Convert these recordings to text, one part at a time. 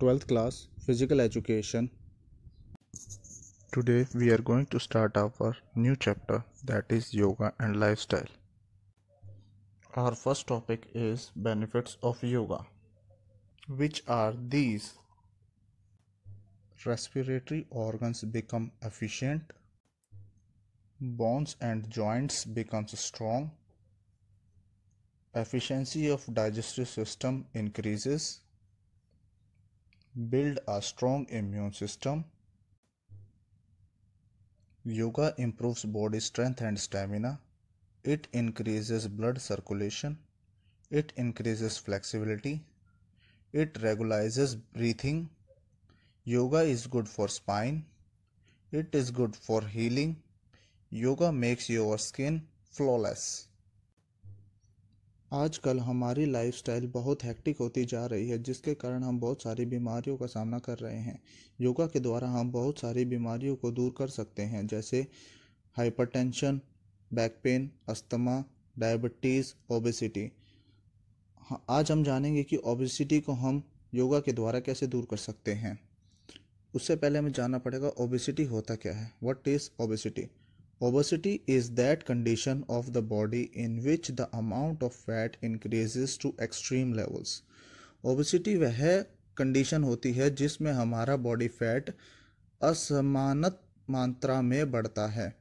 12th class physical education today we are going to start our new chapter that is yoga and lifestyle our first topic is benefits of yoga which are these respiratory organs become efficient bones and joints becomes strong efficiency of digestive system increases build a strong immune system. Yoga improves body strength and stamina. It increases blood circulation. It increases flexibility. It regularizes breathing. Yoga is good for spine. It is good for healing. Yoga makes your skin flawless. आजकल हमारी lifestyle बहुत hectic होती जा रही है जिसके कारण हम बहुत सारी बीमारियों का सामना कर रहे हैं योगा के द्वारा हम बहुत सारी बीमारियों को दूर कर सकते हैं जैसे hypertension, back pain asthma diabetes obesity आज हम जानेंगे कि ओबेसिटी को हम योगा के द्वारा कैसे दूर कर सकते हैं उससे पहले हमें जानना पड़ेगा ओबेसिटी होता क्या है what is obesity Obesity is that condition of the body in which the amount of fat increases to extreme levels. Obesity वह condition होती है जिसमें हमारा body fat असमानत मात्रा में बढ़ता है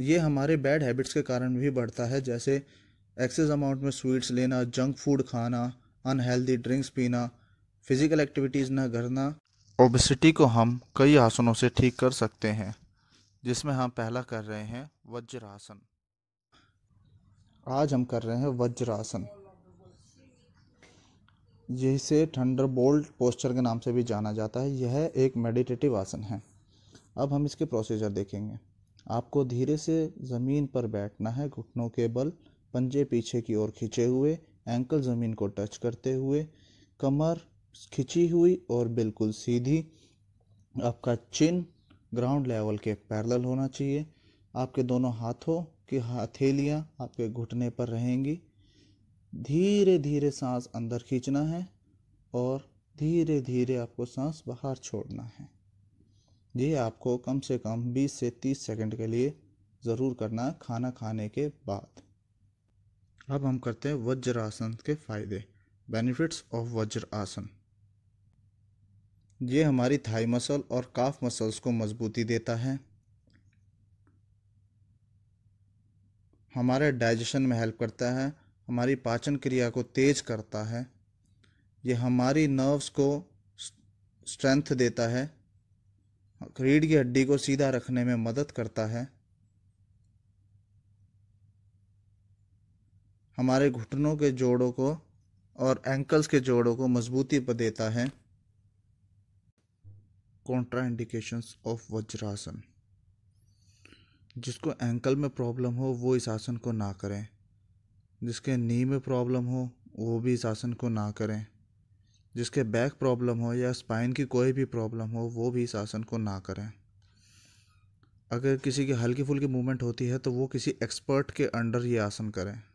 ये हमारे bad habits के कारण भी बढ़ता है जैसे excess amount में sweets लेना junk food खाना unhealthy drinks पीना physical activities ना करना Obesity को हम कई आसनों से ठीक कर सकते हैं जिसमें हम पहला कर रहे हैं वज्रासन आज हम कर रहे हैं वज्रासन जिसे थंडर बोल्ट पोस्चर के नाम से भी जाना जाता है यह एक मेडिटेटिव आसन है अब हम इसके प्रोसीजर देखेंगे आपको धीरे से ज़मीन पर बैठना है घुटनों के बल पंजे पीछे की ओर खींचे हुए एंकल ज़मीन को टच करते हुए कमर खिंची हुई और बिल्कुल सीधी आपका चिन ग्राउंड लेवल के पैरेलल होना चाहिए आपके दोनों हाथों की हथेलियाँ आपके घुटने पर रहेंगी धीरे धीरे सांस अंदर खींचना है और धीरे धीरे आपको सांस बाहर छोड़ना है ये आपको कम से कम 20 से 30 सेकंड के लिए ज़रूर करना है खाना खाने के बाद अब हम करते हैं वज्रासन के फ़ायदे बेनिफिट्स ऑफ वज्रासन ये हमारी थाई मसल और काफ मसल्स को मजबूती देता है हमारे डाइजेशन में हेल्प करता है हमारी पाचन क्रिया को तेज करता है ये हमारी नर्व्स को स्ट्रेंथ देता है रीढ़ की हड्डी को सीधा रखने में मदद करता है हमारे घुटनों के जोड़ों को और एंकल्स के जोड़ों को मजबूती पर देता है कॉन्ट्राइंडिकेशंस ऑफ वज्रासन जिसको एंकल में प्रॉब्लम हो वो इस आसन को ना करें जिसके नी में प्रॉब्लम हो वो भी इस आसन को ना करें जिसके बैक प्रॉब्लम हो या स्पाइन की कोई भी प्रॉब्लम हो वो भी इस आसन को ना करें अगर किसी की हल्की फुल्की मूवमेंट होती है तो वो किसी एक्सपर्ट के अंडर ये आसन करें